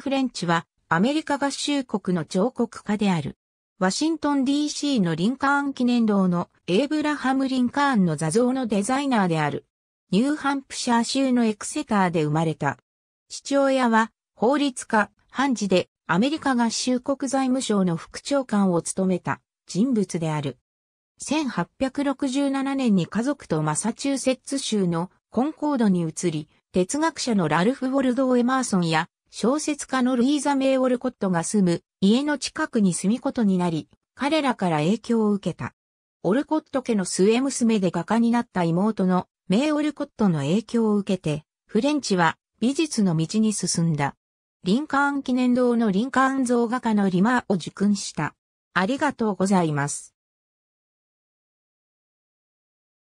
フレンチはアメリカ合衆国の彫刻家である。ワシントン DC のリンカーン記念堂のエイブラハム・リンカーンの座像のデザイナーである。ニューハンプシャー州のエクセターで生まれた。父親は法律家、判事でアメリカ合衆国財務省の副長官を務めた人物である。1867年に家族とマサチューセッツ州のコンコードに移り、哲学者のラルフ・ウォルドエマーソンや小説家のルイーザ・メイ・ウォルコットが住む家の近くに住みことになり、彼らから影響を受けた。オルコット家の末娘で画家になった妹のメイ・オルコットの影響を受けて、フレンチは美術の道に進んだ。リンカーン記念堂のリンカーン像画家のリマーを受訓した。ありがとうございます。